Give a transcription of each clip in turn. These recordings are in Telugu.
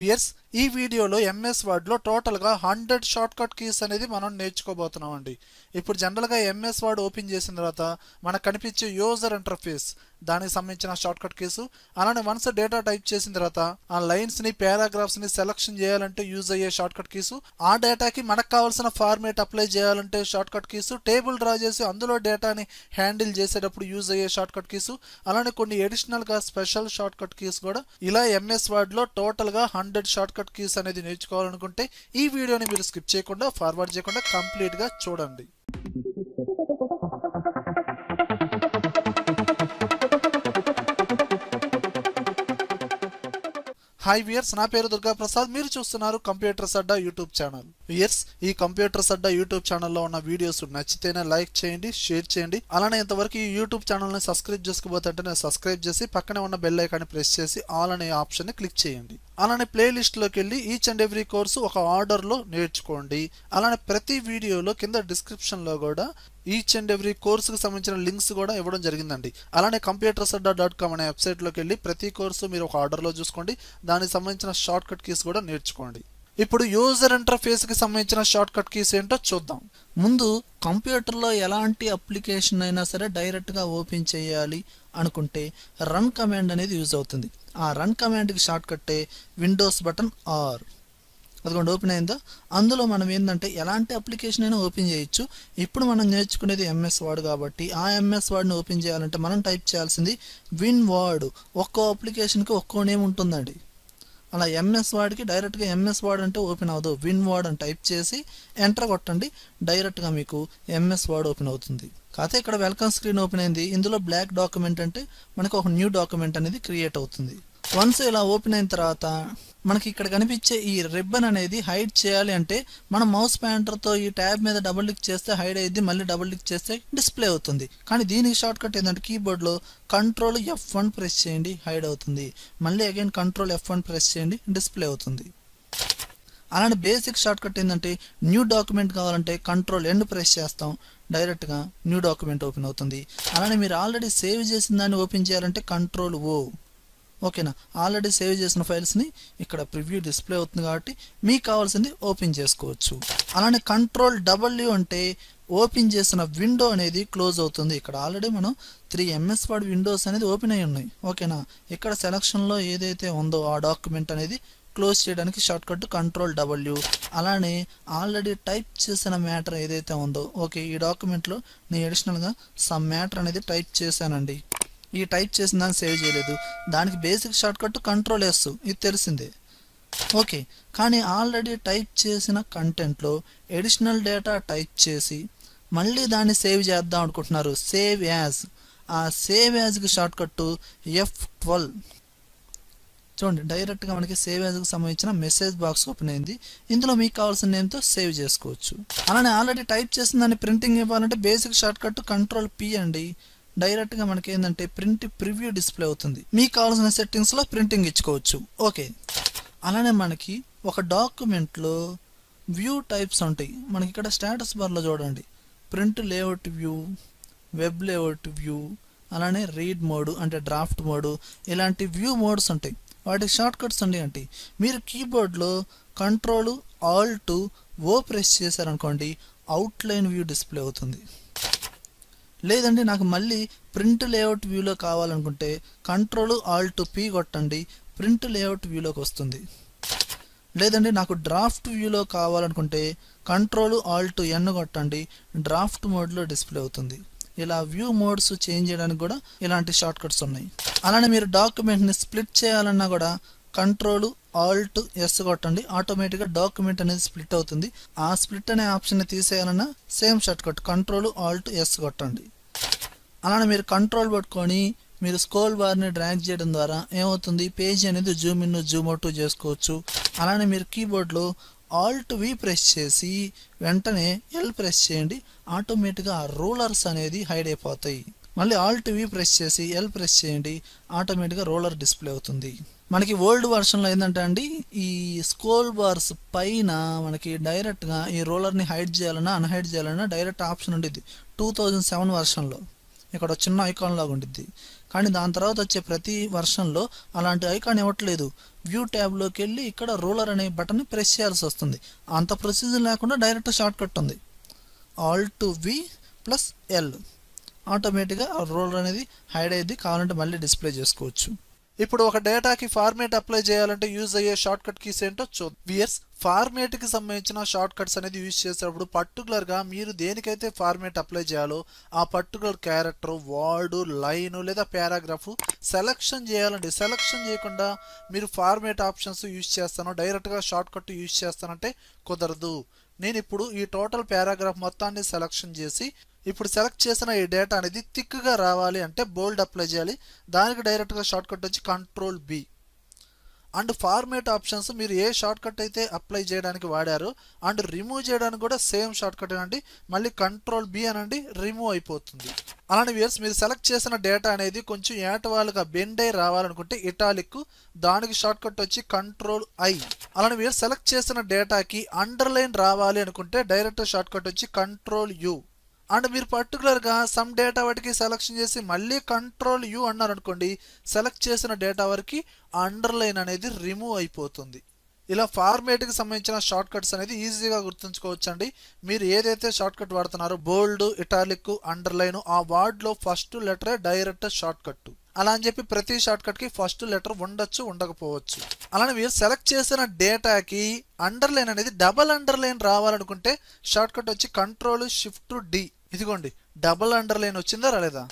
years ఈ వీడియోలో ఎంఎస్ వర్డ్లో టోటల్గా హండ్రెడ్ షార్ట్కట్ కీస్ అనేది మనం నేర్చుకోబోతున్నాం అండి ఇప్పుడు జనరల్గా ఎంఎస్ వర్డ్ ఓపెన్ చేసిన తర్వాత మనకు కనిపించే యూజర్ ఇంటర్ఫేస్ దానికి సంబంధించిన షార్ట్కట్ కీసు అలానే మనసు డేటా టైప్ చేసిన తర్వాత ఆ లైన్స్ని పారాగ్రాఫ్స్ని సెలక్షన్ చేయాలంటే యూజ్ అయ్యే షార్ట్కట్ కీసు ఆ డేటాకి మనకు కావాల్సిన ఫార్మేట్ అప్లై చేయాలంటే షార్ట్కట్ కీసు టేబుల్ డ్రా చేసి అందులో డేటాని హ్యాండిల్ చేసేటప్పుడు యూజ్ అయ్యే షార్ట్కట్ కీసు అలానే కొన్ని ఎడిషనల్గా స్పెషల్ షార్ట్కట్ కీస్ కూడా ఇలా ఎంఎస్ వర్డ్లో టోటల్గా హండ్రెడ్ షార్ట్ షార్ట్కట్ కీస్ అనేది నేర్చుకోవాలనుకుంటే ఈ వీడియోని మీరు స్కిప్ చేయకుండా ఫార్వర్డ్ చేయకుండా కంప్లీట్గా చూడండి హాయ్ వియర్స్ నా పేరు దుర్గా ప్రసాద్ మీరు చూస్తున్నారు computer Sadda YouTube channel viewers ఈ కంప్యూటర్ సడ్డా యూట్యూబ్ ఛానల్లో ఉన్న వీడియోస్ నచ్చితేనే లైక్ చేయండి షేర్ చేయండి అలానే ఇంతవరకు ఈ యూట్యూబ్ ఛానల్ని సబ్స్క్రైబ్ చేసుకోబోతుంటే నేను సబ్స్క్రైబ్ చేసి పక్కనే ఉన్న బెల్ ఐకాన్ని ప్రెస్ చేసి ఆల్ అనే ఆప్షన్ని క్లిక్ చేయండి అలానే ప్లేలిస్ట్లోకి వెళ్ళి ఈచ్ అండ్ ఎవ్రీ కోర్సు ఒక ఆర్డర్లో నేర్చుకోండి అలానే ప్రతి వీడియోలో కింద డిస్క్రిప్షన్లో కూడా ఈచ్ అండ్ ఎవ్రీ కోర్సుకు సంబంధించిన లింక్స్ కూడా ఇవ్వడం జరిగిందండి అలానే కంప్యూటర్ సడ్డా డాట్ కామ్ అనే వెబ్సైట్లోకి వెళ్ళి ప్రతి కోర్సు మీరు ఒక ఆర్డర్లో చూసుకోండి దానికి సంబంధించిన షార్ట్ కట్ కీస్ కూడా నేర్చుకోండి ఇప్పుడు యూజర్ ఇంటర్ఫేస్కి సంబంధించిన షార్ట్ కట్ కీస్ ఏంటో చూద్దాం ముందు కంప్యూటర్లో ఎలాంటి అప్లికేషన్ అయినా సరే డైరెక్ట్గా ఓపెన్ చేయాలి అనుకుంటే రన్ కమాండ్ అనేది యూజ్ అవుతుంది ఆ రన్ కమాండ్కి షార్ట్ కట్టే విండోస్ బటన్ ఆర్ పదకొండు ఓపెన్ అయిందో అందులో మనం ఏంటంటే ఎలాంటి అప్లికేషన్ అయినా ఓపెన్ చేయొచ్చు ఇప్పుడు మనం నేర్చుకునేది ఎంఎస్ వర్డ్ కాబట్టి ఆ ఎంఎస్ వర్డ్ని ఓపెన్ చేయాలంటే మనం టైప్ చేయాల్సింది విన్ వర్డ్ ఒక్కో అప్లికేషన్కి ఒక్కో నేమ్ ఉంటుందండి అలా ఎంఎస్ వర్డ్కి డైరెక్ట్గా ఎంఎస్ వర్డ్ అంటే ఓపెన్ అవ్వదు విన్ వర్డ్ అని టైప్ చేసి ఎంటర్ కొట్టండి డైరెక్ట్గా మీకు ఎంఎస్ వర్డ్ ఓపెన్ అవుతుంది కాకపోతే ఇక్కడ వెల్కమ్ స్క్రీన్ ఓపెన్ అయింది ఇందులో బ్లాక్ డాక్యుమెంట్ అంటే మనకు ఒక న్యూ డాక్యుమెంట్ అనేది క్రియేట్ అవుతుంది వన్స్ ఇలా ఓపెన్ అయిన తర్వాత మనకి ఇక్కడ కనిపించే ఈ రిబ్బన్ అనేది హైడ్ చేయాలి అంటే మనం మౌస్ ప్యాంటర్తో ఈ ట్యాబ్ మీద డబుల్ క్లిక్ చేస్తే హైడ్ అయ్యింది మళ్ళీ డబుల్ క్లిక్ చేస్తే డిస్ప్లే అవుతుంది కానీ దీనికి షార్ట్ కట్ ఏంటంటే కీబోర్డ్లో కంట్రోల్ ఎఫ్ వన్ ప్రెస్ చేయండి హైడ్ అవుతుంది మళ్ళీ again control F one press చేయండి డిస్ప్లే అవుతుంది అలాంటి బేసిక్ షార్ట్ కట్ ఏంటంటే న్యూ డాక్యుమెంట్ కావాలంటే కంట్రోల్ ఎండ్ ప్రెస్ చేస్తాం డైరెక్ట్గా న్యూ డాక్యుమెంట్ ఓపెన్ అవుతుంది అలానే మీరు ఆల్రెడీ సేవ్ చేసిన దాన్ని ఓపెన్ చేయాలంటే కంట్రోల్ ఓ ఓకేనా ఆల్రెడీ సేవ్ చేసిన ఫైల్స్ని ఇక్కడ ప్రివ్యూ డిస్ప్లే అవుతుంది కాబట్టి మీకు కావాల్సింది ఓపెన్ చేసుకోవచ్చు అలానే కంట్రోల్ డబ్ల్యూ అంటే ఓపెన్ చేసిన విండో అనేది క్లోజ్ అవుతుంది ఇక్కడ ఆల్రెడీ మనం త్రీ ఎంఎస్ వర్డ్ విండోస్ అనేది ఓపెన్ అయి ఉన్నాయి ఓకేనా ఇక్కడ సెలక్షన్లో ఏదైతే ఉందో ఆ డాక్యుమెంట్ అనేది క్లోజ్ చేయడానికి షార్ట్కట్ కంట్రోల్ డబ్ల్యూ అలానే ఆల్రెడీ టైప్ చేసిన మ్యాటర్ ఏదైతే ఉందో ఓకే ఈ డాక్యుమెంట్లో నేను అడిషనల్గా సమ్ మ్యాటర్ అనేది టైప్ చేశానండి ఈ టైప్ చేసిన దాన్ని సేవ్ చేయలేదు దానికి బేసిక్ షార్ట్కట్ కంట్రోల్ వేస్తు ఇది తెలిసిందే ఓకే కానీ ఆల్రెడీ టైప్ చేసిన కంటెంట్లో ఎడిషనల్ డేటా టైప్ చేసి మళ్ళీ దాన్ని సేవ్ చేద్దాం అనుకుంటున్నారు సేవ్ యాజ్ ఆ సేవ్ యాజ్కి షార్ట్కట్టు ఎఫ్ ట్వెల్వ్ చూడండి డైరెక్ట్గా మనకి సేవ్ యాజ్కి సంబంధించిన మెసేజ్ బాక్స్ ఓపెన్ అయింది ఇందులో మీకు కావాల్సిన నేమ్తో సేవ్ చేసుకోవచ్చు అలానే ఆల్రెడీ టైప్ చేసిన దాన్ని ప్రింటింగ్ ఇవ్వాలంటే బేసిక్ షార్ట్కట్ కంట్రోల్ పి అండి డైరెక్ట్గా మనకి ఏంటంటే ప్రింట్ ప్రివ్యూ డిస్ప్లే అవుతుంది మీకు కావాల్సిన సెట్టింగ్స్లో ప్రింటింగ్ ఇచ్చుకోవచ్చు ఓకే అలానే మనకి ఒక డాక్యుమెంట్లో వ్యూ టైప్స్ ఉంటాయి మనకి ఇక్కడ స్టేటస్ లో చూడండి print layout view web layout view అలానే రీడ్ మోడ్ అంటే డ్రాఫ్ట్ మోడ్ ఇలాంటి వ్యూ మోడ్స్ ఉంటాయి వాటికి షార్ట్ కట్స్ అంటే మీరు కీబోర్డ్లో control alt O press చేశారనుకోండి అవుట్లైన్ వ్యూ డిస్ప్లే అవుతుంది లేదండి నాకు మళ్ళీ ప్రింట్ లేఅవుట్ వ్యూలో కావాలనుకుంటే కంట్రోల్ ఆల్ట్ పీ కొట్టండి ప్రింట్ లేఅవుట్ వ్యూలోకి వస్తుంది లేదండి నాకు డ్రాఫ్ట్ వ్యూలో కావాలనుకుంటే కంట్రోల్ ఆల్ట్ ఎన్ కొట్టండి డ్రాఫ్ట్ మోడ్లో డిస్ప్లే అవుతుంది ఇలా వ్యూ మోడ్స్ చేంజ్ చేయడానికి కూడా ఇలాంటి షార్ట్ కట్స్ ఉన్నాయి అలానే మీరు డాక్యుమెంట్ని స్ప్లిట్ చేయాలన్నా కూడా కంట్రోల్ ఆల్ట్ ఎస్ కొట్టండి ఆటోమేటిక్గా డాక్యుమెంట్ అనేది స్ప్లిట్ అవుతుంది ఆ స్ప్లిట్ అనే ఆప్షన్ తీసేయాలన్నా same shortcut control alt S కొట్టండి అలానే మీరు కంట్రోల్ పట్టుకొని మీరు స్కోల్ బార్ని డ్రాగ్ చేయడం ద్వారా ఏమవుతుంది పేజ్ అనేది జూమ్ ఇన్ జూమ్ అవుట్ చేసుకోవచ్చు అలానే మీరు కీబోర్డ్లో ఆల్ట్ వి ప్రెస్ చేసి వెంటనే ఎల్ ప్రెస్ చేయండి ఆటోమేటిక్గా రూలర్స్ అనేది హైడ్ అయిపోతాయి మళ్ళీ ఆల్ట్ వి ప్రెస్ చేసి ఎల్ ప్రెస్ చేయండి ఆటోమేటిక్గా రోలర్ డిస్ప్లే అవుతుంది మనకి ఓల్డ్ వర్షన్లో ఏంటంటే అండి ఈ స్కోల్ బార్స్ పైన మనకి డైరెక్ట్గా ఈ రోలర్ని హైడ్ చేయాలన్నా అన్హైడ్ చేయాలన్నా డైరెక్ట్ ఆప్షన్ ఉండేది టూ థౌజండ్ సెవెన్ వర్షన్లో ఇక్కడ చిన్న ఐకాన్ లాగా ఉండిద్ది కానీ దాని తర్వాత వచ్చే ప్రతి వర్షన్లో అలాంటి ఐకాన్ ఇవ్వట్లేదు వ్యూ ట్యాబ్లోకి వెళ్ళి ఇక్కడ రోలర్ అనే బటన్ ప్రెస్ చేయాల్సి వస్తుంది అంత ప్రొసీజర్ లేకుండా డైరెక్ట్ షార్ట్కట్ ఉంది alt V plus L ఆటోమేటిక్గా రోలర్ అనేది హైడ్ అయ్యింది కావాలంటే మళ్ళీ డిస్ప్లే చేసుకోవచ్చు ఇప్పుడు ఒక డేటాకి ఫార్మేట్ అప్లై చేయాలంటే యూజ్ అయ్యే షార్ట్ కట్ కీస్ ఏంటో చూద్దాం వియర్స్ ఫార్మేట్కి సంబంధించిన షార్ట్ కట్స్ అనేది యూజ్ చేసేటప్పుడు పర్టికులర్గా మీరు దేనికైతే ఫార్మేట్ అప్లై చేయాలో ఆ పర్టికులర్ క్యారెక్టర్ వర్డ్ లైన్ లేదా పారాగ్రాఫ్ సెలక్షన్ చేయాలండి సెలక్షన్ చేయకుండా మీరు ఫార్మేట్ ఆప్షన్స్ యూజ్ చేస్తాను డైరెక్ట్గా షార్ట్ కట్ యూజ్ చేస్తానంటే కుదరదు నేను ఇప్పుడు ఈ టోటల్ పారాగ్రాఫ్ మొత్తాన్ని సెలక్షన్ చేసి ఇప్పుడు సెలెక్ట్ చేసిన ఈ డేటా అనేది థిక్గా రావాలి అంటే బోల్డ్ అప్లై చేయాలి దానికి డైరెక్ట్గా షార్ట్కట్ వచ్చి control B and format options మీరు ఏ షార్ట్ కట్ అయితే అప్లై చేయడానికి వాడారో అండ్ రిమూవ్ చేయడానికి కూడా సేమ్ షార్ట్ కట్ అండి మళ్ళీ కంట్రోల్ బి అనండి రిమూవ్ అయిపోతుంది అలాంటి వ్యూర్స్ మీరు సెలెక్ట్ చేసిన డేటా అనేది కొంచెం ఏటవాలుగా బెండ్ అయి రావాలనుకుంటే ఇటాలిక్ దానికి షార్ట్ కట్ వచ్చి కంట్రోల్ ఐ అలానే వీరు సెలెక్ట్ చేసిన డేటాకి అండర్లైన్ రావాలి అనుకుంటే డైరెక్ట్ షార్ట్ కట్ వచ్చి కంట్రోల్ యూ అండ్ మీరు పర్టికులర్గా సమ్ డేటా వాటికి సెలెక్షన్ చేసి మళ్ళీ కంట్రోల్ యూ అన్నారు అనుకోండి సెలెక్ట్ చేసిన డేటా వరకు అండర్లైన్ అనేది రిమూవ్ అయిపోతుంది ఇలా ఫార్మేట్కి సంబంధించిన షార్ట్ కట్స్ అనేది ఈజీగా గుర్తుంచుకోవచ్చండి మీరు ఏదైతే షార్ట్ కట్ వాడుతున్నారో బోల్డ్ ఇటాలిక్ అండర్లైన్ ఆ వార్డ్లో ఫస్ట్ లెటరే డైరెక్ట్ షార్ట్ కట్ అలా అని చెప్పి ప్రతి షార్ట్ ఫస్ట్ లెటర్ ఉండొచ్చు ఉండకపోవచ్చు అలానే మీరు సెలెక్ట్ చేసిన డేటాకి అండర్లైన్ అనేది డబల్ అండర్లైన్ రావాలనుకుంటే షార్ట్ కట్ వచ్చి కంట్రోల్ షిఫ్ట్ డి ఇదిగోండి డబల్ అండర్లైన్ వచ్చిందా రాలేదా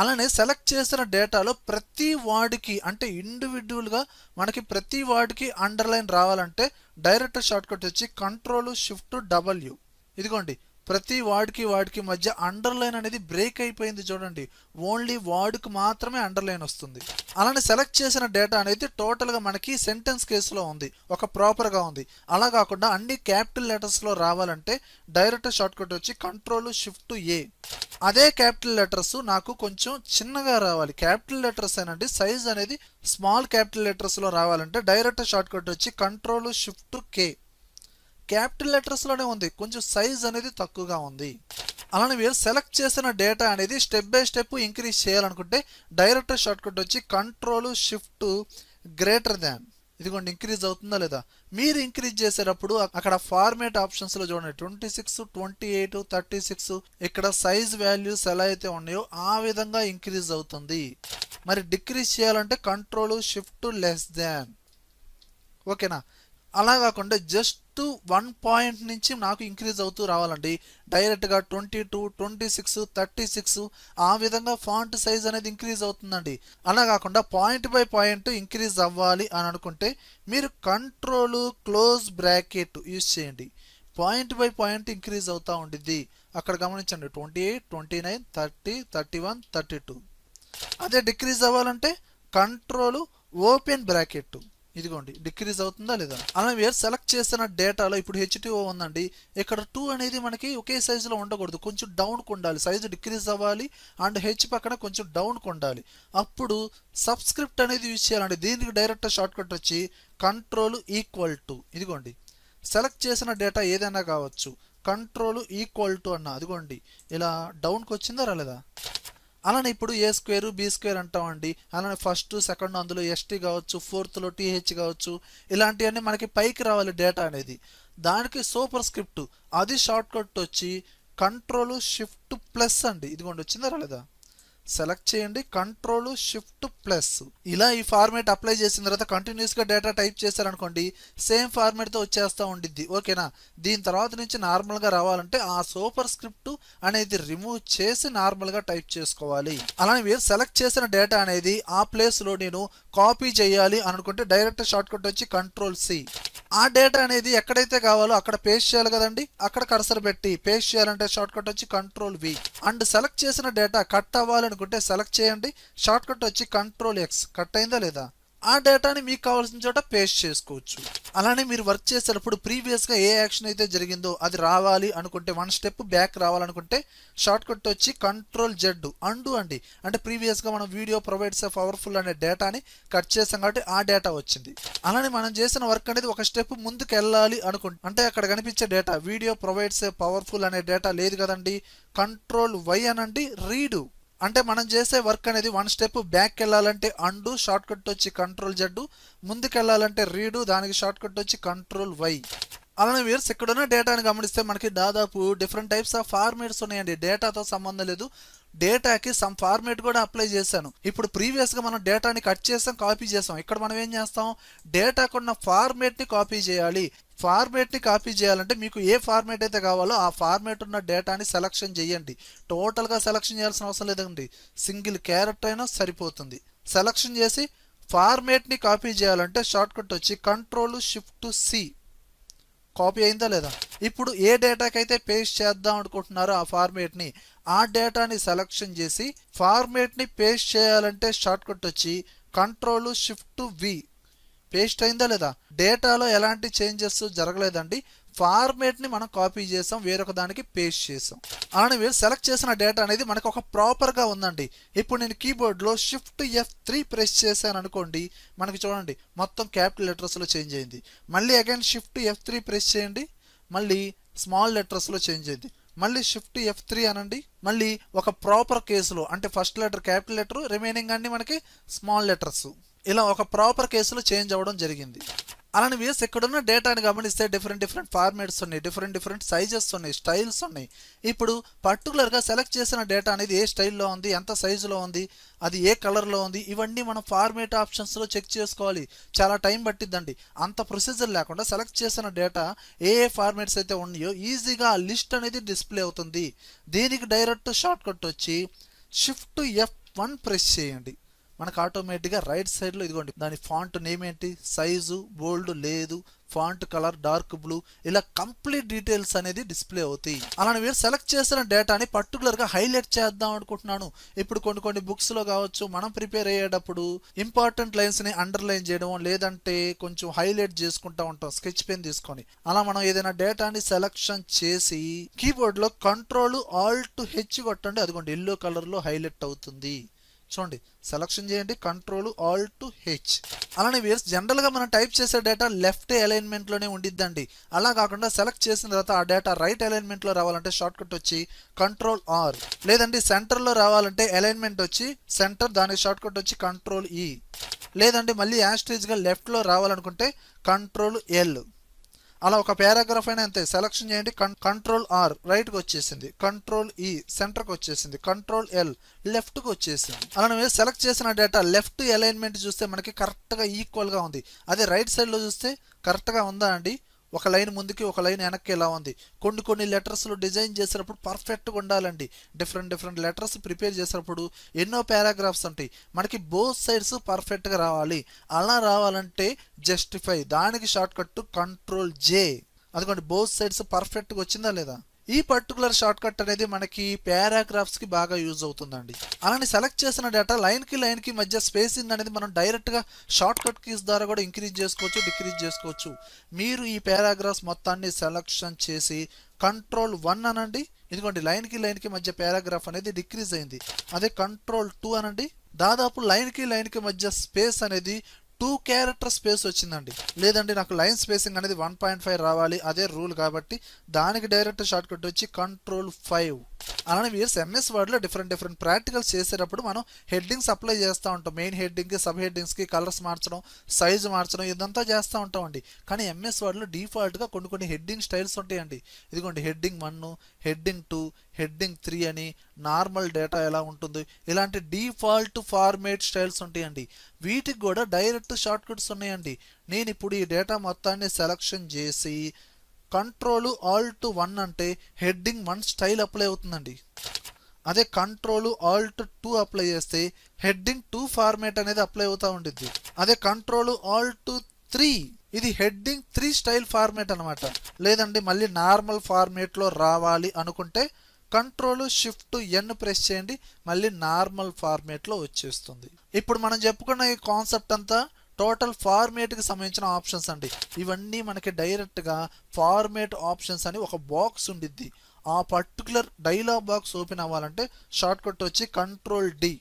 అలానే సెలెక్ట్ చేసిన డేటాలో ప్రతి వార్డుకి అంటే ఇండివిజువల్గా మనకి ప్రతి వార్డుకి అండర్లైన్ రావాలంటే డైరెక్ట్ షార్ట్కట్ వచ్చి కంట్రోల్ షిఫ్ట్ డబల్యూ ఇదిగోండి ప్రతి వార్డ్కి వార్డ్కి మధ్య అండర్లైన్ అనేది బ్రేక్ అయిపోయింది చూడండి ఓన్లీ వార్డుకు మాత్రమే అండర్లైన్ వస్తుంది అలానే సెలెక్ట్ చేసిన డేటా అనేది టోటల్గా మనకి సెంటెన్స్ కేసులో ఉంది ఒక ప్రాపర్గా ఉంది అలా కాకుండా అన్ని క్యాపిటల్ లెటర్స్లో రావాలంటే డైరెక్ట్ షార్ట్ కట్ వచ్చి కంట్రోల్ షిఫ్ట్ ఏ అదే క్యాపిటల్ లెటర్స్ నాకు కొంచెం చిన్నగా రావాలి క్యాపిటల్ లెటర్స్ ఏనండి సైజ్ అనేది స్మాల్ క్యాపిటల్ లెటర్స్లో రావాలంటే డైరెక్ట్ షార్ట్ కట్ వచ్చి కంట్రోల్ షిఫ్ట్ కే క్యాపిటల్ లెటర్స్లోనే ఉంది కొంచెం సైజ్ అనేది తక్కువగా ఉంది అలానే మీరు సెలెక్ట్ చేసిన డేటా అనేది స్టెప్ బై స్టెప్ ఇంక్రీజ్ చేయాలనుకుంటే డైరెక్టర్ షార్ట్ కట్ వచ్చి కంట్రోల్ షిఫ్ట్ గ్రేటర్ దాన్ ఇదిగోండి ఇంక్రీజ్ అవుతుందా లేదా మీరు ఇంక్రీజ్ చేసేటప్పుడు అక్కడ ఫార్మేట్ ఆప్షన్స్ లో చూడండి twenty six twenty eight thirty six ఇక్కడ సైజ్ వాల్యూస్ ఎలా అయితే ఉన్నాయో ఆ విధంగా ఇంక్రీజ్ అవుతుంది మరి డిక్రీజ్ చేయాలంటే కంట్రోల్ షిఫ్ట్ లెస్ దాన్ ఓకేనా అలా కాకుండా జస్ట్ వన్ పాయింట్ నుంచి నాకు ఇంక్రీజ్ అవుతూ రావాలండి డైరెక్ట్గా twenty two twenty six thirty six ఆ విధంగా ఫాంట్ సైజ్ అనేది ఇంక్రీజ్ అవుతుందండి అలా కాకుండా పాయింట్ బై పాయింట్ ఇంక్రీజ్ అవ్వాలి అని అనుకుంటే మీరు కంట్రోల్ క్లోజ్ బ్రాకెట్ యూజ్ చేయండి పాయింట్ బై పాయింట్ ఇంక్రీజ్ అవుతూ ఉండిద్ది అక్కడ గమనించండి twenty eight twenty nine thirty thirty one thirty two అదే డిక్రీజ్ అవ్వాలంటే కంట్రోల్ ఓపెన్ బ్రాకెట్ ఇదిగోండి డిక్రీజ్ అవుతుందా లేదా అలా మీరు సెలెక్ట్ చేసిన డేటాలో ఇప్పుడు హెచ్టిఓ ఉందండి ఇక్కడ టూ అనేది మనకి ఒకే సైజులో ఉండకూడదు కొంచెం డౌన్కి ఉండాలి సైజు డిక్రీజ్ అవ్వాలి అండ్ హెచ్ పక్కన కొంచెం డౌన్కి ఉండాలి అప్పుడు సబ్స్క్రిప్ట్ అనేది యూజ్ చేయాలండి దీనికి డైరెక్ట్ షార్ట్ కట్ వచ్చి కంట్రోల్ ఈక్వల్ టు ఇదిగోండి సెలెక్ట్ చేసిన డేటా ఏదైనా కావచ్చు కంట్రోల్ ఈక్వల్ టు అన్న అదిగోండి ఇలా డౌన్కి వచ్చిందా రాలేదా అలానే ఇప్పుడు ఏ స్క్వేర్ బి స్క్వేర్ అంటామండి అలానే ఫస్ట్ సెకండ్ అందులో ఎస్టీ కావచ్చు ఫోర్త్లో టీహెచ్ కావచ్చు ఇలాంటివన్నీ మనకి పైకి రావాలి డేటా అనేది దానికి సూపర్ స్క్రిప్ట్ అది షార్ట్ కట్ వచ్చి కంట్రోల్ షిఫ్ట్ ప్లస్ అండి ఇదిగోండి వచ్చిందా రాలేదా సెలెక్ట్ చేయండి కంట్రోల్ షిఫ్ట్ ప్లస్ ఇలా ఈ ఫార్మేట్ అప్లై చేసిన తర్వాత కంటిన్యూస్గా డేటా టైప్ చేశారనుకోండి సేమ్ ఫార్మేట్తో వచ్చేస్తూ ఉండిద్ది ఓకేనా దీని తర్వాత నుంచి నార్మల్గా రావాలంటే ఆ సూపర్ స్క్రిప్ట్ అనేది రిమూవ్ చేసి నార్మల్గా టైప్ చేసుకోవాలి అలానే మీరు సెలెక్ట్ చేసిన డేటా అనేది ఆ ప్లేస్లో నేను కాపీ చేయాలి అనుకుంటే డైరెక్ట్ షార్ట్ కట్ వచ్చి కంట్రోల్ సి ఆ డేటా అనేది ఎక్కడైతే కావాలో అక్కడ పేస్ట్ చేయాలి కదండి అక్కడ కర్సర్ పెట్టి పేస్ట్ చేయాలంటే షార్ట్ కట్ వచ్చి కంట్రోల్ వి అండ్ సెలెక్ట్ చేసిన డేటా కట్ అవ్వాలనుకుంటే సెలెక్ట్ చేయండి షార్ట్ కట్ వచ్చి కంట్రోల్ ఎక్స్ కట్ అయిందా లేదా ఆ డేటాని మీకు కావాల్సిన చోట పేస్ట్ చేసుకోవచ్చు అలానే మీరు వర్క్ చేసేటప్పుడు ప్రీవియస్గా ఏ యాక్షన్ అయితే జరిగిందో అది రావాలి అనుకుంటే వన్ స్టెప్ బ్యాక్ రావాలనుకుంటే షార్ట్ కట్ వచ్చి కంట్రోల్ జెడ్ అండు అండి అంటే ప్రీవియస్గా మనం వీడియో ప్రొవైడ్స్ పవర్ఫుల్ అనే డేటాని కట్ చేసాం కాబట్టి ఆ డేటా వచ్చింది అలానే మనం చేసిన వర్క్ అనేది ఒక స్టెప్ ముందుకు వెళ్ళాలి అనుకుంటే అంటే అక్కడ కనిపించే data video provides a powerful అనే డేటా లేదు కదండి కంట్రోల్ వై అనండి రీడు అంటే మనం చేసే వర్క్ అనేది వన్ స్టెప్ బ్యాక్ వెళ్ళాలంటే అండు షార్ట్ కట్ వచ్చి కంట్రోల్ జడ్డు ముందుకెళ్ళాలంటే రీడు దానికి షార్ట్ కట్ వచ్చి కంట్రోల్ వై అలానే వీర్స్ ఇక్కడున్న డేటాని గమనిస్తే మనకి దాదాపు డిఫరెంట్ టైప్స్ ఆఫ్ ఫార్మేట్స్ ఉన్నాయండి డేటాతో సంబంధం లేదు డేటాకి సమ్ ఫార్మేట్ కూడా అప్లై చేశాను ఇప్పుడు ప్రీవియస్గా మనం డేటాని కట్ చేసాం కాపీ చేసాం ఇక్కడ మనం ఏం చేస్తాం డేటాకున్న ఫార్మేట్ని కాపీ చేయాలి ఫార్మేట్ని కాపీ చేయాలంటే మీకు ఏ ఫార్మేట్ అయితే కావాలో ఆ ఫార్మేట్ ఉన్న డేటాని సెలక్షన్ చేయండి టోటల్గా సెలక్షన్ చేయాల్సిన అవసరం లేదండి సింగిల్ క్యారెక్టర్ అయినా సరిపోతుంది సెలక్షన్ చేసి ఫార్మేట్ని కాపీ చేయాలంటే షార్ట్కట్ వచ్చి కంట్రోల్ షిఫ్ట్ సి కాపీ అయిందా లేదా ఇప్పుడు ఏ డేటాకైతే పేస్ట్ చేద్దాం అనుకుంటున్నారో ఆ ఫార్మేట్ని ఆ డేటాని సెలక్షన్ చేసి ఫార్మేట్ని పేస్ట్ చేయాలంటే షార్ట్కట్ వచ్చి కంట్రోల్ షిఫ్ట్ వి పేస్ట్ అయిందా లేదా డేటాలో ఎలాంటి చేంజెస్ జరగలేదండి ఫార్మేట్ని మనం కాపీ చేసాం వేరొక దానికి పేస్ట్ చేసాం అని సెలెక్ట్ చేసిన డేటా అనేది మనకు ఒక ప్రాపర్గా ఉందండి ఇప్పుడు నేను కీబోర్డ్లో షిఫ్ట్ ఎఫ్ త్రీ ప్రెస్ చేశాను అనుకోండి మనకి చూడండి మొత్తం క్యాపిటల్ లెటర్స్లో చేంజ్ అయింది మళ్ళీ again shift F three press చేయండి మళ్ళీ స్మాల్ లెటర్స్లో చేంజ్ అయింది మళ్ళీ షిఫ్ట్ ఎఫ్ త్రీ అనండి మళ్ళీ ఒక ప్రాపర్ కేసులో అంటే first letter capital letter remaining అన్ని మనకి స్మాల్ లెటర్స్ ఇలా ఒక ప్రాపర్ కేసులో చేంజ్ అవ్వడం జరిగింది అలాని వీఎస్ ఇక్కడున్న డేటాని గమనిస్తే డిఫరెంట్ డిఫరెంట్ ఫార్మేట్స్ ఉన్నాయి డిఫరెంట్ డిఫరెంట్ సైజెస్ ఉన్నాయి స్టైల్స్ ఉన్నాయి ఇప్పుడు పర్టికులర్గా సెలెక్ట్ చేసిన డేటా అనేది ఏ స్టైల్లో ఉంది ఎంత సైజులో ఉంది అది ఏ కలర్లో ఉంది ఇవన్నీ మనం ఫార్మేట్ ఆప్షన్స్లో చెక్ చేసుకోవాలి చాలా టైం పట్టిద్దండి అంత ప్రొసీజర్ లేకుండా సెలెక్ట్ చేసిన డేటా ఏ ఏ ఫార్మేట్స్ అయితే ఉన్నాయో ఈజీగా ఆ లిస్ట్ అనేది డిస్ప్లే అవుతుంది దీనికి డైరెక్ట్ షార్ట్కట్ వచ్చి షిఫ్ట్ ఎఫ్ వన్ ప్రెస్ చేయండి మనకు ఆటోమేటిక్గా రైట్ సైడ్లో ఇదిగోండి దాని ఫాంట్ నేమ్ ఏంటి సైజు బోల్డ్ లేదు ఫాంట్ కలర్ డార్క్ బ్లూ ఇలా కంప్లీట్ డీటెయిల్స్ అనేది డిస్ప్లే అవుతాయి అలానే మీరు సెలెక్ట్ చేసిన డేటాని పర్టికులర్గా హైలైట్ చేద్దాం అనుకుంటున్నాను ఇప్పుడు కొన్ని కొన్ని బుక్స్లో కావచ్చు మనం ప్రిపేర్ అయ్యేటప్పుడు ఇంపార్టెంట్ లైన్స్ని అండర్లైన్ చేయడం లేదంటే కొంచెం హైలైట్ చేసుకుంటా ఉంటాం స్కెచ్ పెన్ తీసుకొని అలా మనం ఏదైనా డేటాని సెలెక్షన్ చేసి కీబోర్డ్లో కంట్రోల్ ఆల్ట్ హెచ్ కొట్టండి అదిగోండి ఎల్లో కలర్లో హైలైట్ అవుతుంది చూడండి సెలక్షన్ చేయండి కంట్రోల్ ఆల్ టు హెచ్ అలానే వీర్స్ జనరల్గా మనం టైప్ చేసే డేటా లెఫ్ట్ అలైన్మెంట్లోనే ఉండిద్దండి అలా కాకుండా సెలెక్ట్ చేసిన తర్వాత ఆ డేటా రైట్ అలైన్మెంట్లో రావాలంటే షార్ట్ కట్ వచ్చి కంట్రోల్ ఆర్ లేదండి సెంటర్లో రావాలంటే అలైన్మెంట్ వచ్చి సెంటర్ దానికి షార్ట్ కట్ వచ్చి కంట్రోల్ ఈ లేదండి మళ్ళీ యాస్ట్రీజ్గా లెఫ్ట్లో రావాలనుకుంటే కంట్రోల్ ఎల్ అలా ఒక పారాగ్రాఫ్ అయినా అంతే సెలక్షన్ చేయండి కంట్రోల్ ఆర్ రైట్కి వచ్చేసింది కంట్రోల్ ఈ సెంటర్కి వచ్చేసింది కంట్రోల్ ఎల్ లెఫ్ట్కి వచ్చేసింది అలా నువ్వు సెలెక్ట్ చేసిన డేటా లెఫ్ట్ అలైన్మెంట్ చూస్తే మనకి కరెక్ట్గా ఈక్వల్గా ఉంది అదే రైట్ సైడ్లో చూస్తే కరెక్ట్గా ఉందా అండి ఒక లైన్ ముందుకి ఒక లైన్ వెనక్కి ఇలా ఉంది కొన్ని కొన్ని లెటర్స్లో డిజైన్ చేసినప్పుడు పర్ఫెక్ట్గా ఉండాలండి డిఫరెంట్ డిఫరెంట్ లెటర్స్ ప్రిపేర్ చేసినప్పుడు ఎన్నో పారాగ్రాఫ్స్ ఉంటాయి మనకి బోత్ సైడ్స్ పర్ఫెక్ట్గా రావాలి అలా రావాలంటే జస్టిఫై దానికి షార్ట్కట్ కంట్రోల్ జే అదిగోండి బోత్ సైడ్స్ పర్ఫెక్ట్గా వచ్చిందా లేదా ఈ పర్టికులర్ షార్ట్ కట్ అనేది మనకి పారాగ్రాఫ్స్ కి బాగా యూజ్ అవుతుందండి అలానే సెలెక్ట్ చేసిన డేటా లైన్ కి లైన్ కి మధ్య స్పేసింగ్ అనేది మనం డైరెక్ట్ గా షార్ట్ కట్ కీస్ ద్వారా కూడా ఇంక్రీజ్ చేసుకోవచ్చు డిక్రీజ్ చేసుకోవచ్చు మీరు ఈ పారాగ్రాఫ్స్ మొత్తాన్ని సెలక్షన్ చేసి కంట్రోల్ వన్ అనండి ఇదిగోండి లైన్కి లైన్కి మధ్య పారాగ్రాఫ్ అనేది డిక్రీజ్ అయింది అదే కంట్రోల్ టూ అనండి దాదాపు లైన్కి లైన్కి మధ్య స్పేస్ అనేది టూ క్యారెక్టర్ స్పేస్ వచ్చిందండి లేదండి నాకు లైన్ స్పేసింగ్ అనేది వన్ పాయింట్ ఫైవ్ రావాలి అదే రూల్ కాబట్టి దానికి డైరెక్ట్ షార్ట్ వచ్చి కంట్రోల్ ఫైవ్ అలానే మీరు ఎంఎస్ వర్డ్లో డిఫరెంట్ డిఫరెంట్ ప్రాక్టికల్స్ చేసేటప్పుడు మనం హెడ్డింగ్స్ అప్లై చేస్తూ ఉంటాం మెయిన్ హెడ్డింగ్కి సబ్ హెడ్డింగ్స్కి కలర్స్ మార్చడం సైజు మార్చడం ఇదంతా చేస్తూ ఉంటామండి కానీ ఎంఎస్ వర్డ్లో డిఫాల్ట్గా కొన్ని కొన్ని హెడ్డింగ్ స్టైల్స్ ఉంటాయండి ఇదిగోండి heading one heading two heading three అని నార్మల్ డేటా ఎలా ఉంటుంది ఇలాంటి డిఫాల్ట్ ఫార్మేట్ స్టైల్స్ ఉంటాయండి వీటికి కూడా డైరెక్ట్ షార్ట్ కట్స్ ఉన్నాయండి నేను ఇప్పుడు ఈ డేటా మొత్తాన్ని సెలక్షన్ చేసి కంట్రోల్ ఆల్ టు వన్ అంటే హెడ్డింగ్ వన్ స్టైల్ అప్లై అవుతుందండి అదే కంట్రోల్ ఆల్ట్ టూ అప్లై చేస్తే హెడ్డింగ్ టూ ఫార్మేట్ అనేది అప్లై అవుతూ ఉండిద్ది అదే కంట్రోల్ ఆల్ట్ త్రీ ఇది హెడ్డింగ్ త్రీ స్టైల్ ఫార్మేట్ అనమాట లేదండి మళ్ళీ నార్మల్ ఫార్మేట్లో రావాలి అనుకుంటే కంట్రోల్ షిఫ్ట్ ఎన్ ప్రెస్ చేయండి మళ్ళీ నార్మల్ ఫార్మేట్లో వచ్చేస్తుంది ఇప్పుడు మనం చెప్పుకున్న ఈ కాన్సెప్ట్ అంతా టోటల్ ఫార్మేట్కి సంబంధించిన ఆప్షన్స్ అండి ఇవన్నీ మనకి డైరెక్ట్గా ఫార్మేట్ ఆప్షన్స్ అని ఒక బాక్స్ ఉండిద్ది ఆ పర్టికులర్ డైలాగ్ బాక్స్ ఓపెన్ అవ్వాలంటే షార్ట్ కట్ వచ్చి కంట్రోల్ డి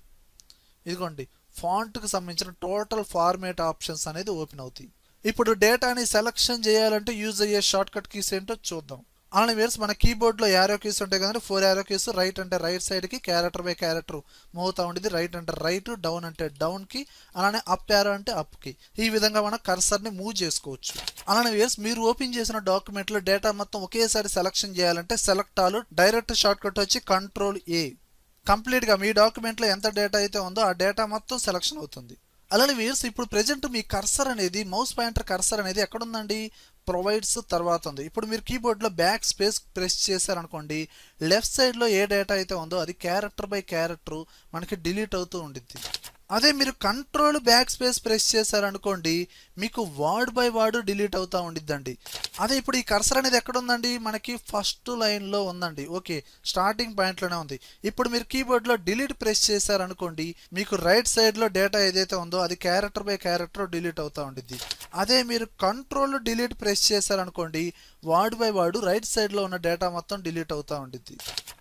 ఇదిగోండి ఫాంట్కి సంబంధించిన టోటల్ ఫార్మేట్ ఆప్షన్స్ అనేది ఓపెన్ అవుతాయి ఇప్పుడు డేటాని సెలక్షన్ చేయాలంటే యూజ్ అయ్యే షార్ట్ కట్ కీస్ ఏంటో చూద్దాం అలానే వేర్స్ మన కీబోర్డ్లో యారో కీస్ ఉంటాయి కదండి ఫోర్ యారో కీస్ రైట్ అంటే రైట్ సైడ్కి క్యారెక్టర్ బై క్యారెక్టర్ మూవ్ అవుతా ఉండేది రైట్ అంటే రైట్ డౌన్ అంటే డౌన్కి అలానే అప్ యారో అంటే అప్కి ఈ విధంగా మనం కర్సర్ని మూవ్ చేసుకోవచ్చు అలానే వేర్స్ మీరు ఓపెన్ చేసిన డాక్యుమెంట్లో డేటా మొత్తం ఒకేసారి సెలక్షన్ చేయాలంటే select all direct shortcut వచ్చి కంట్రోల్ ఏ కంప్లీట్గా మీ డాక్యుమెంట్లో ఎంత డేటా అయితే ఉందో ఆ డేటా మొత్తం సెలక్షన్ అవుతుంది అలానే వీర్స్ ఇప్పుడు ప్రజెంట్ మీ కర్సర్ అనేది మౌస్ పాయింటర్ కర్సర్ అనేది ఎక్కడుందండి ప్రొవైడ్స్ తర్వాత ఉంది ఇప్పుడు మీరు కీబోర్డ్లో బ్యాక్ స్పేస్ ప్రెస్ చేశారనుకోండి లెఫ్ట్ సైడ్లో ఏ డేటా అయితే ఉందో అది క్యారెక్టర్ బై క్యారెక్టర్ మనకి డిలీట్ అవుతూ ఉండిద్ది అదే మీరు కంట్రోల్ బ్యాక్ స్పేస్ ప్రెస్ చేశారనుకోండి మీకు వర్డ్ బై వర్డ్ డిలీట్ అవుతూ ఉండిద్దండి అదే ఇప్పుడు ఈ కర్సర్ అనేది ఎక్కడ ఉందండి మనకి ఫస్ట్ లైన్లో ఉందండి ఓకే స్టార్టింగ్ పాయింట్లోనే ఉంది ఇప్పుడు మీరు కీబోర్డ్లో డిలీట్ ప్రెస్ చేశారనుకోండి మీకు రైట్ సైడ్లో డేటా ఏదైతే ఉందో అది క్యారెక్టర్ బై క్యారెక్టర్ డిలీట్ అవుతూ ఉండిద్ది అదే మీరు కంట్రోల్ డిలీట్ ప్రెస్ చేశారనుకోండి వార్డ్ బై వార్డు రైట్ సైడ్లో ఉన్న డేటా మొత్తం డిలీట్ అవుతూ ఉండిద్ది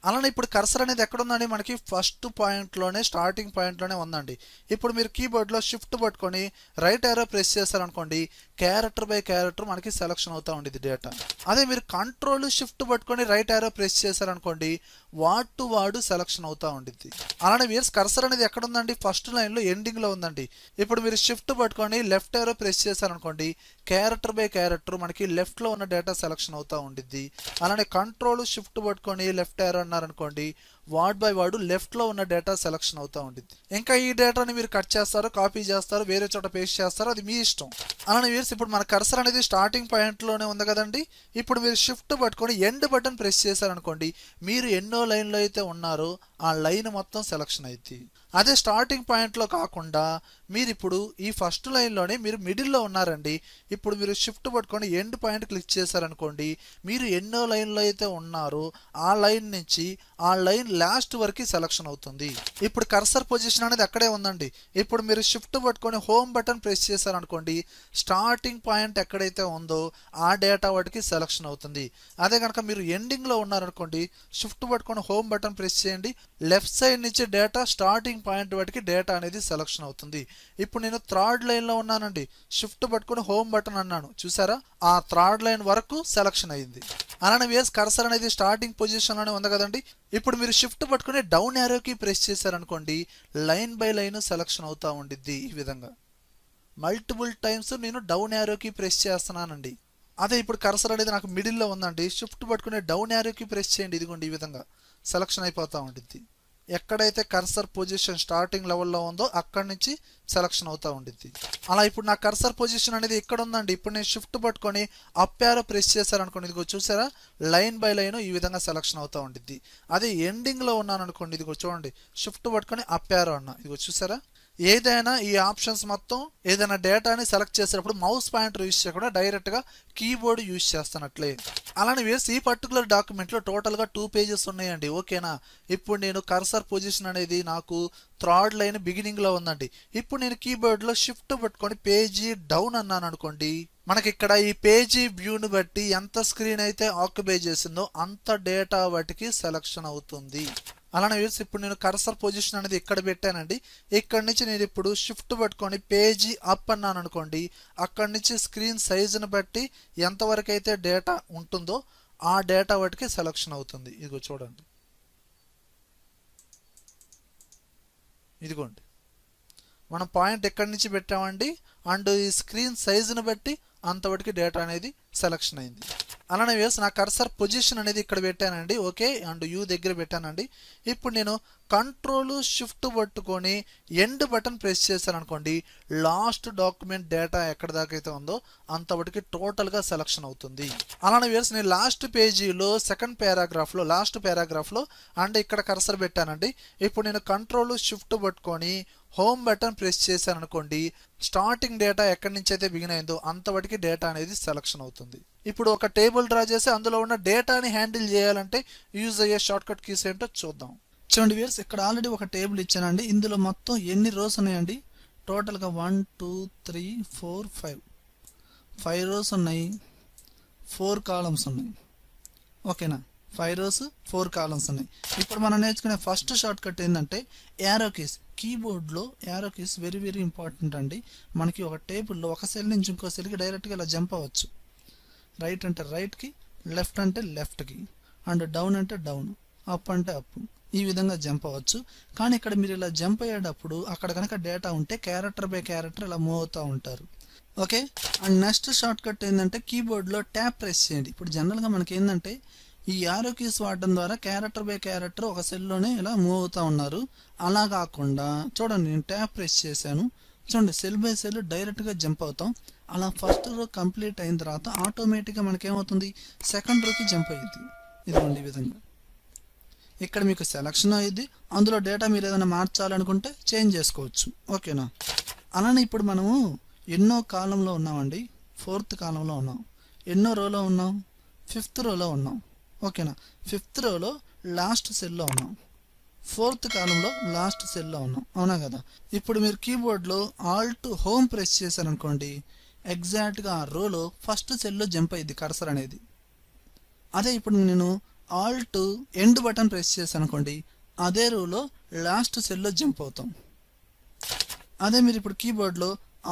అలానే ఇప్పుడు కర్సర్ అనేది ఎక్కడ ఉందండి మనకి ఫస్ట్ పాయింట్లోనే స్టార్టింగ్ పాయింట్లోనే ఉందండి ఇప్పుడు మీరు కీబోర్డ్లో షిఫ్ట్ పట్టుకొని రైట్ ఏరో ప్రెస్ చేశారు అనుకోండి క్యారెక్టర్ బై క్యారెక్టర్ మనకి సెలక్షన్ అవుతూ ఉండేది డేటా అదే మీరు కంట్రోల్ షిఫ్ట్ పట్టుకొని రైట్ ఆరో ప్రెస్ చేశారనుకోండి వార్డ్ టు వార్డు సెలక్షన్ అవుతూ ఉండిద్ది అలానే మీరు కర్సర్ అనేది ఎక్కడ ఉందండి ఫస్ట్ లైన్లో ఎండింగ్లో ఉందండి ఇప్పుడు మీరు షిఫ్ట్ పట్టుకొని లెఫ్ట్ ఆరో ప్రెస్ చేశారనుకోండి క్యారెక్టర్ బై క్యారెక్టర్ మనకి లెఫ్ట్లో ఉన్న డేటా సెలక్షన్ అవుతూ ఉండిద్ది అలానే కంట్రోల్ షిఫ్ట్ పట్టుకొని లెఫ్ట్ ఆరో అన్నారనుకోండి వార్డ్ బై వార్డు లెఫ్ట్లో ఉన్న డేటా సెలక్షన్ అవుతూ ఉంటుంది ఇంకా ఈ డేటాని మీరు కట్ చేస్తారు కాపీ చేస్తారు వేరే చోట పేస్ట్ చేస్తారో అది మీ ఇష్టం అలానే వీర్స్ ఇప్పుడు మన కర్సర్ అనేది స్టార్టింగ్ పాయింట్లోనే ఉంది కదండి ఇప్పుడు మీరు షిఫ్ట్ పట్టుకొని ఎండ్ బటన్ ప్రెస్ చేశారనుకోండి మీరు ఎన్నో లైన్లో అయితే ఉన్నారో ఆ లైన్ మొత్తం సెలక్షన్ అవుతుంది అదే స్టార్టింగ్ పాయింట్లో కాకుండా మీరు ఇప్పుడు ఈ ఫస్ట్ లైన్లోనే మీరు మిడిల్లో ఉన్నారండి ఇప్పుడు మీరు షిఫ్ట్ పట్టుకొని ఎండ్ పాయింట్ క్లిక్ చేశారనుకోండి మీరు ఎన్నో లైన్లో అయితే ఉన్నారో ఆ లైన్ నుంచి ఆ లైన్ లాస్ట్ వరకు సెలక్షన్ అవుతుంది ఇప్పుడు కర్సర్ పొజిషన్ అనేది అక్కడే ఉందండి ఇప్పుడు మీరు షిఫ్ట్ పట్టుకొని హోమ్ బటన్ ప్రెస్ చేశారనుకోండి స్టార్టింగ్ పాయింట్ ఎక్కడైతే ఉందో ఆ డేటా వాటికి సెలక్షన్ అవుతుంది అదే కనుక మీరు ఎండింగ్లో ఉన్నారనుకోండి షిఫ్ట్ పట్టుకొని హోమ్ బటన్ ప్రెస్ చేయండి లెఫ్ట్ సైడ్ నుంచి డేటా స్టార్టింగ్ స్టార్టింగ్ పాయింట్ బట్టి డేటా అనేది సెలక్షన్ అవుతుంది ఇప్పుడు నేను థర్డ్ లైన్లో ఉన్నానండి షిఫ్ట్ పట్టుకుని హోమ్ బటన్ అన్నాను చూసారా ఆ థర్డ్ లైన్ వరకు సెలక్షన్ అయింది అలానే వేస్ కర్సర్ అనేది స్టార్టింగ్ పొజిషన్లోనే ఉంది కదండి ఇప్పుడు మీరు షిఫ్ట్ పట్టుకుని డౌన్ యారోకి ప్రెస్ చేశారనుకోండి లైన్ బై లైన్ సెలక్షన్ అవుతూ ఉండిద్ది ఈ విధంగా మల్టిపుల్ టైమ్స్ నేను డౌన్ యారోకి ప్రెస్ చేస్తున్నానండి అదే ఇప్పుడు కర్సర్ అనేది నాకు మిడిల్లో ఉందండి షిఫ్ట్ పట్టుకునే డౌన్ యారోకి ప్రెస్ చేయండి ఇదిగోండి ఈ విధంగా సెలక్షన్ అయిపోతూ ఉంటుంది ఎక్కడైతే కర్సర్ పొజిషన్ స్టార్టింగ్ లెవెల్లో ఉందో అక్కడి నుంచి సెలక్షన్ అవుతూ ఉండిద్ది అలా ఇప్పుడు నా కర్సర్ పొజిషన్ అనేది ఇక్కడ ఉందండి ఇప్పుడు నేను షిఫ్ట్ పట్టుకొని అప్ ప్రెస్ చేశారనుకోండి ఇదిగో చూసారా లైన్ బై లైన్ ఈ విధంగా సెలక్షన్ అవుతూ ఉండిద్ది అదే ఎండింగ్లో ఉన్నాను అనుకోండి ఇదిగో చూడండి షిఫ్ట్ పట్టుకొని అప్ అన్న ఇదిగో చూసారా ఏదైనా ఈ ఆప్షన్స్ మొత్తం ఏదైనా డేటాని సెలెక్ట్ చేసేటప్పుడు మౌస్ పాయింటర్ యూజ్ చేయకుండా డైరెక్ట్గా కీబోర్డ్ యూజ్ చేస్తున్నట్లే అలానే వేసి ఈ పర్టికులర్ డాక్యుమెంట్లో టోటల్గా టూ పేజెస్ ఉన్నాయండి ఓకేనా ఇప్పుడు నేను కర్సర్ పొజిషన్ అనేది నాకు థ్రాడ్ లైన్ బిగినింగ్లో ఉందండి ఇప్పుడు నేను కీబోర్డ్లో షిఫ్ట్ పెట్టుకొని పేజీ డౌన్ అన్నాను అనుకోండి మనకి ఇక్కడ ఈ పేజీ వ్యూని బట్టి ఎంత స్క్రీన్ అయితే ఆక్యుపై చేసిందో అంత డేటా వాటికి సెలక్షన్ అవుతుంది అలానే వ్యూస్ ఇప్పుడు నేను కర్సర్ పొజిషన్ అనేది ఇక్కడ పెట్టానండి ఇక్కడ నుంచి నేను ఇప్పుడు షిఫ్ట్ పట్టుకొని పేజీ అప్ అన్నాను అనుకోండి అక్కడి నుంచి స్క్రీన్ సైజుని బట్టి ఎంతవరకు అయితే డేటా ఉంటుందో ఆ డేటా వాటికి సెలక్షన్ అవుతుంది ఇదిగో చూడండి ఇదిగోండి మనం పాయింట్ ఎక్కడి నుంచి పెట్టామండి అండ్ ఈ స్క్రీన్ సైజుని బట్టి అంతవరకు డేటా అనేది సెలక్షన్ అయింది అలానే వేసి నా కర్సర్ పొజిషన్ అనేది ఇక్కడ పెట్టానండి ఓకే అండ్ యూ దగ్గర పెట్టానండి ఇప్పుడు నేను కంట్రోల్ షిఫ్ట్ పట్టుకొని ఎండ్ బటన్ ప్రెస్ చేశాను అనుకోండి లాస్ట్ డాక్యుమెంట్ డేటా ఎక్కడ దాకా అయితే ఉందో అంతవరకు టోటల్గా సెలక్షన్ అవుతుంది అలానే వేసి నేను లాస్ట్ పేజీలో సెకండ్ పారాగ్రాఫ్లో లాస్ట్ పారాగ్రాఫ్లో అండ్ ఇక్కడ కర్సర్ పెట్టానండి ఇప్పుడు నేను కంట్రోల్ షిఫ్ట్ పట్టుకొని హోమ్ బటన్ ప్రెస్ చేశాను అనుకోండి స్టార్టింగ్ డేటా ఎక్కడి నుంచి అయితే బిగిన్ అయిందో అంతవరకు డేటా అనేది సెలక్షన్ అవుతుంది ఇప్పుడు ఒక టేబుల్ డ్రా చేసి అందులో ఉన్న డేటాని హ్యాండిల్ చేయాలంటే యూజ్ అయ్యే షార్ట్కట్ కీస్ ఏంటో చూద్దాం చూడండి వీర్స్ ఇక్కడ ఆల్రెడీ ఒక టేబుల్ ఇచ్చానండి ఇందులో మొత్తం ఎన్ని రోస్ ఉన్నాయండి టోటల్గా one two three four five five rows ఉన్నాయి ఫోర్ కాలమ్స్ ఉన్నాయి ఓకేనా ఫైవ్ రోస్ ఫోర్ కాలమ్స్ ఉన్నాయి ఇప్పుడు మనం నేర్చుకునే ఫస్ట్ షార్ట్ కట్ ఏంటంటే యారోకీస్ కీబోర్డ్లో యారోకీస్ వెరీ వెరీ ఇంపార్టెంట్ అండి మనకి ఒక టేబుల్లో ఒక సెల్ నుంచి ఇంకో సెల్కి డైరెక్ట్గా ఇలా జంప్ అవ్వచ్చు రైట్ అంటే రైట్కి లెఫ్ట్ అంటే లెఫ్ట్కి అండ్ డౌన్ అంటే డౌన్ అప్ అంటే అప్ ఈ విధంగా జంప్ అవ్వచ్చు కానీ ఇక్కడ మీరు ఇలా జంప్ అయ్యేటప్పుడు అక్కడ కనుక డేటా ఉంటే క్యారెక్టర్ బై క్యారెక్టర్ ఇలా మూవ్ అవుతూ ఉంటారు okay and next shortcut ఏంటంటే కీబోర్డ్లో ట్యాప్ ప్రెస్ చేయండి ఇప్పుడు జనరల్గా మనకి ఏంటంటే ఈ యారో కీస్ వాడడం ద్వారా క్యారెక్టర్ బై క్యారెక్టర్ ఒక సెల్లోనే ఇలా మూవ్ అవుతా ఉన్నారు అలా కాకుండా చూడండి నేను ట్యాప్ ప్రెస్ చేశాను చూడండి సెల్ బై సెల్ డైరెక్ట్గా జంప్ అవుతాం అలా ఫస్ట్ రో కంప్లీట్ అయిన తర్వాత ఆటోమేటిక్గా మనకేమవుతుంది సెకండ్ రోకి జంప్ అయ్యింది ఇది ఈ విధంగా ఇక్కడ మీకు సెలక్షన్ అయ్యింది అందులో డేటా మీరు ఏదైనా మార్చాలనుకుంటే చేంజ్ చేసుకోవచ్చు ఓకేనా అలానే ఇప్పుడు మనము ఎన్నో కాలంలో ఉన్నామండి ఫోర్త్ కాలంలో ఉన్నాం ఎన్నో రోలో ఉన్నాం ఫిఫ్త్ రోలో ఉన్నాం ఓకేనా ఫిఫ్త్ రోలో లాస్ట్ సెల్లో ఉన్నాం ఫోర్త్ కాలంలో లాస్ట్ సెల్లో ఉన్నాం అవునా కదా ఇప్పుడు మీరు కీబోర్డ్లో ఆల్ట్ హోమ్ ప్రెస్ చేశారనుకోండి ఎగ్జాక్ట్గా ఆ రోలో ఫస్ట్ సెల్లో జంప్ అయ్యింది కర్సర్ అనేది అదే ఇప్పుడు నేను ఆల్ట్ ఎండ్ బటన్ ప్రెస్ చేశాను అనుకోండి అదే రోలో లాస్ట్ సెల్లో జంప్ అవుతాం అదే మీరు ఇప్పుడు కీబోర్డ్లో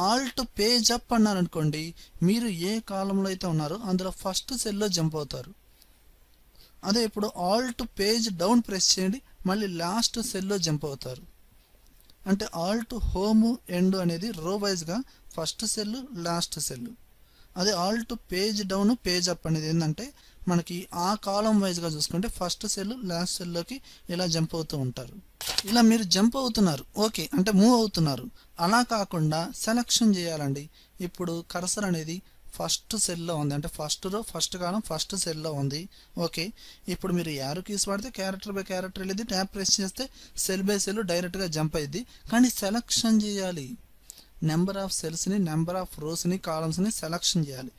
ఆల్ట్ పేజ్ అప్ అన్నారనుకోండి మీరు ఏ కాలంలో అయితే ఉన్నారో అందులో ఫస్ట్ సెల్లో జంప్ అవుతారు అదే ఇప్పుడు ఆల్ట్ పేజ్ డౌన్ ప్రెస్ చేయండి మళ్ళీ లాస్ట్ సెల్లో జంప్ అవుతారు అంటే ఆల్ట్ హోమ్ ఎండ్ అనేది రో వైజ్గా ఫస్ట్ సెల్ లాస్ట్ సెల్ అదే alt page down page up అనేది ఏంటంటే మనకి ఆ కాలం వైజ్గా చూసుకుంటే ఫస్ట్ సెల్ లాస్ట్ సెల్లోకి ఇలా జంప్ అవుతూ ఉంటారు ఇలా మీరు జంప్ అవుతున్నారు ఓకే అంటే మూవ్ అవుతున్నారు అలా కాకుండా సెలక్షన్ చేయాలండి ఇప్పుడు కరసర్ అనేది ఫస్ట్ సెల్లో ఉంది అంటే ఫస్ట్ రో ఫస్ట్ కాలం ఫస్ట్ సెల్లో ఉంది ఓకే ఇప్పుడు మీరు యారో కీస్ వాడితే క్యారెక్టర్ బై క్యారెక్టర్ వెళ్ళేది ట్యాప్ ప్రెస్ చేస్తే సెల్ బై సెల్ డైరెక్ట్గా జంప్ అయ్యింది కానీ సెలక్షన్ చేయాలి నెంబర్ ఆఫ్ సెల్స్ని నెంబర్ ఆఫ్ రోస్ని కాలమ్స్ని సెలక్షన్ చేయాలి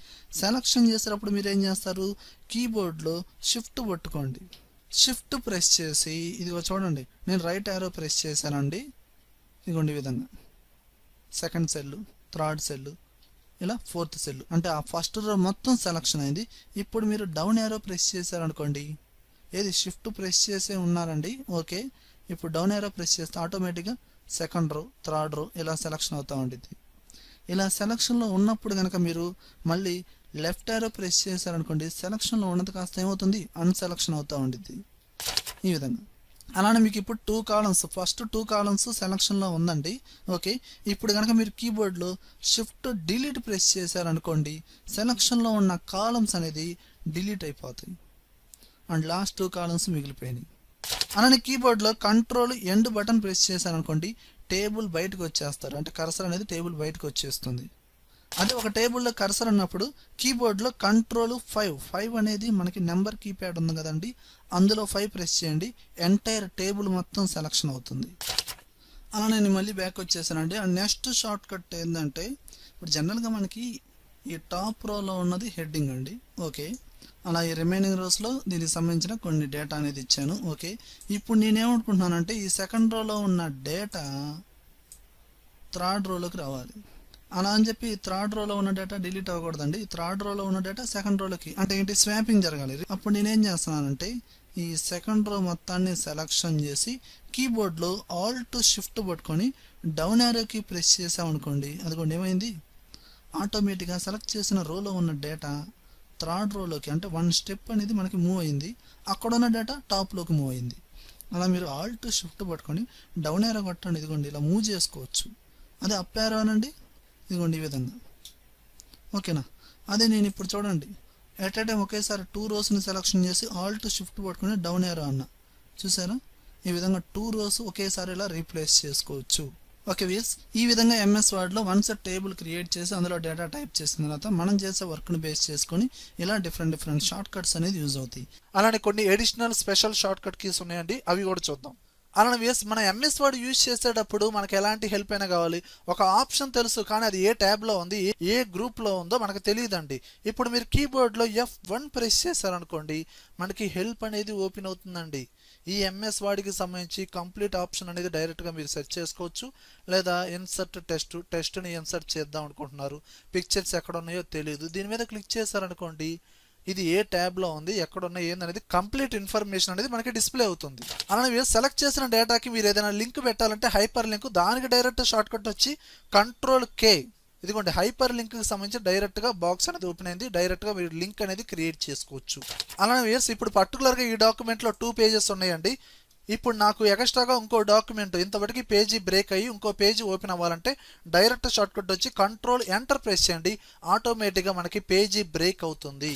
సెలక్షన్ చేసేటప్పుడు మీరు ఏం చేస్తారు కీబోర్డ్లో షిఫ్ట్ పట్టుకోండి షిఫ్ట్ ప్రెస్ చేసి ఇదిగో చూడండి నేను రైట్ యారో ప్రెస్ చేశానండి ఇదిగోండి విధంగా సెకండ్ సెల్లు థర్డ్ సెల్లు ఇలా ఫోర్త్ సెల్ అంటే ఆ ఫస్ట్ రో మొత్తం సెలక్షన్ అయింది ఇప్పుడు మీరు డౌన్ ఏరో ప్రెస్ చేశారనుకోండి ఏది షిఫ్ట్ ప్రెస్ చేసే ఉన్నారండి ఓకే ఇప్పుడు డౌన్ ఏరో ప్రెస్ చేస్తే ఆటోమేటిక్గా సెకండ్ రో థర్డ్ రో ఇలా సెలక్షన్ అవుతూ ఉంటుంది ఇలా సెలక్షన్లో ఉన్నప్పుడు కనుక మీరు మళ్ళీ లెఫ్ట్ ఏరో ప్రెస్ చేశారనుకోండి సెలక్షన్లో ఉన్నది కాస్త ఏమవుతుంది అన్సెలక్షన్ అవుతూ ఉంటుంది ఈ విధంగా అలానే మీకు ఇప్పుడు two columns first two columns సెలక్షన్లో ఉందండి ఓకే ఇప్పుడు కనుక మీరు కీబోర్డ్లో షిఫ్ట్ డిలీట్ ప్రెస్ చేశారనుకోండి సెలక్షన్లో ఉన్న కాలమ్స్ అనేది డిలీట్ అయిపోతాయి అండ్ లాస్ట్ టూ కాలమ్స్ మిగిలిపోయినాయి అలానే కీబోర్డ్లో కంట్రోల్ ఎండ్ బటన్ ప్రెస్ చేశారనుకోండి టేబుల్ బయటకు వచ్చేస్తారు అంటే కరసర్ అనేది టేబుల్ బయటకు వచ్చేస్తుంది అదే ఒక టేబుల్లో కర్సర్ అన్నప్పుడు కీబోర్డ్లో కంట్రోల్ ఫైవ్ ఫైవ్ అనేది మనకి నెంబర్ కీప్యాడ్ ఉంది కదండి అందులో ఫైవ్ ప్రెస్ చేయండి ఎంటైర్ టేబుల్ మొత్తం సెలక్షన్ అవుతుంది అలా నేను మళ్ళీ బ్యాక్ వచ్చేసానండి అండ్ నెక్స్ట్ షార్ట్ కట్ ఏంటంటే ఇప్పుడు జనరల్గా మనకి ఈ టాప్ రోలో ఉన్నది హెడ్డింగ్ అండి ఓకే అలా ఈ రిమైనింగ్ రోస్లో దీనికి సంబంధించిన కొన్ని డేటా అనేది ఇచ్చాను ఓకే ఇప్పుడు నేనేమనుకుంటున్నానంటే ఈ సెకండ్ రోలో ఉన్న డేటా థర్డ్ రోలోకి రావాలి అలా అని చెప్పి థర్డ్ రోలో ఉన్న డేటా డిలీట్ అవ్వకూడదండి థర్డ్ రోలో ఉన్న డేటా సెకండ్ రోలోకి అంటే ఏంటి స్వాపింగ్ జరగాలి అప్పుడు నేనేం చేస్తున్నానంటే ఈ సెకండ్ రో మొత్తాన్ని సెలక్షన్ చేసి కీబోర్డ్లో టు షిఫ్ట్ పట్టుకొని డౌన్ యారోకి ప్రెస్ చేసామనుకోండి అదిగోండి ఏమైంది ఆటోమేటిక్గా సెలెక్ట్ చేసిన రోలో ఉన్న డేటా థర్డ్ రోలోకి అంటే వన్ స్టెప్ అనేది మనకి మూవ్ అయింది అక్కడ ఉన్న డేటా టాప్లోకి మూవ్ అయింది అలా మీరు ఆల్ టు షిఫ్ట్ పట్టుకొని డౌన్ యారో కొట్టండి ఇదిగోండి ఇలా మూవ్ చేసుకోవచ్చు అదే అప్ యారో అనండి ఇదిగోండి ఈ విధంగా ఓకేనా అదే నేను ఇప్పుడు చూడండి ఎట్ అ టైం ఒకేసారి టూ రోస్ని సెలక్షన్ చేసి ఆల్ట్ షిఫ్ట్ పట్టుకుని డౌన్ ఏరో అన్న చూసారా ఈ విధంగా టూ రోస్ ఒకేసారి ఇలా రీప్లేస్ చేసుకోవచ్చు ఓకే వీస్ ఈ విధంగా ఎంఎస్ వర్డ్లో వన్స్ టేబుల్ క్రియేట్ చేసి అందులో డేటా టైప్ చేసిన తర్వాత మనం చేసే వర్క్ని బేస్ చేసుకొని ఇలా డిఫరెంట్ డిఫరెంట్ షార్ట్ కట్స్ అనేది యూజ్ అవుతాయి అలానే కొన్ని additional special shortcut keys ఉన్నాయండి అవి కూడా చూద్దాం అలా వేసి మన ఎంఎస్ వర్డ్ యూజ్ చేసేటప్పుడు మనకు ఎలాంటి హెల్ప్ అయినా కావాలి ఒక ఆప్షన్ తెలుసు కానీ అది ఏ ట్యాబ్లో ఉంది ఏ గ్రూప్లో ఉందో మనకు తెలియదండి ఇప్పుడు మీరు కీబోర్డ్లో ఎఫ్ వన్ ప్రెస్ చేశారనుకోండి మనకి హెల్ప్ అనేది ఓపెన్ అవుతుందండి ఈ ఎంఎస్ వర్డ్కి సంబంధించి కంప్లీట్ ఆప్షన్ అనేది డైరెక్ట్గా మీరు సెర్చ్ చేసుకోవచ్చు లేదా ఇన్సర్ట్ టెస్ట్ టెస్ట్ని ఇన్సర్ట్ చేద్దాం అనుకుంటున్నారు పిక్చర్స్ ఎక్కడ ఉన్నాయో తెలియదు దీని మీద క్లిక్ చేశారనుకోండి ఇది ఏ ట్యాబ్లో ఉంది ఎక్కడున్నా ఏందనేది కంప్లీట్ ఇన్ఫర్మేషన్ అనేది మనకి డిస్ప్లే అవుతుంది అలానే మీరు సెలెక్ట్ చేసిన డేటాకి మీరు ఏదైనా లింక్ పెట్టాలంటే హైపర్ లింక్ దానికి డైరెక్ట్ షార్ట్ కట్ వచ్చి కంట్రోల్ కే ఇదిగోండి హైపర్ లింక్కి సంబంధించి డైరెక్ట్గా బాక్స్ అనేది ఓపెన్ అయింది డైరెక్ట్గా మీరు లింక్ అనేది క్రియేట్ చేసుకోవచ్చు అలానే వ్యూస్ ఇప్పుడు పర్టికులర్గా ఈ డాక్యుమెంట్లో టూ పేజెస్ ఉన్నాయండి ఇప్పుడు నాకు ఎక్స్ట్రాగా ఇంకో డాక్యుమెంట్ ఇంతవరకు పేజీ బ్రేక్ అయ్యి ఇంకో పేజీ ఓపెన్ అవ్వాలంటే డైరెక్ట్ షార్ట్కట్ వచ్చి కంట్రోల్ ఎంటర్ ప్రెస్ చేయండి ఆటోమేటిక్గా మనకి పేజీ బ్రేక్ అవుతుంది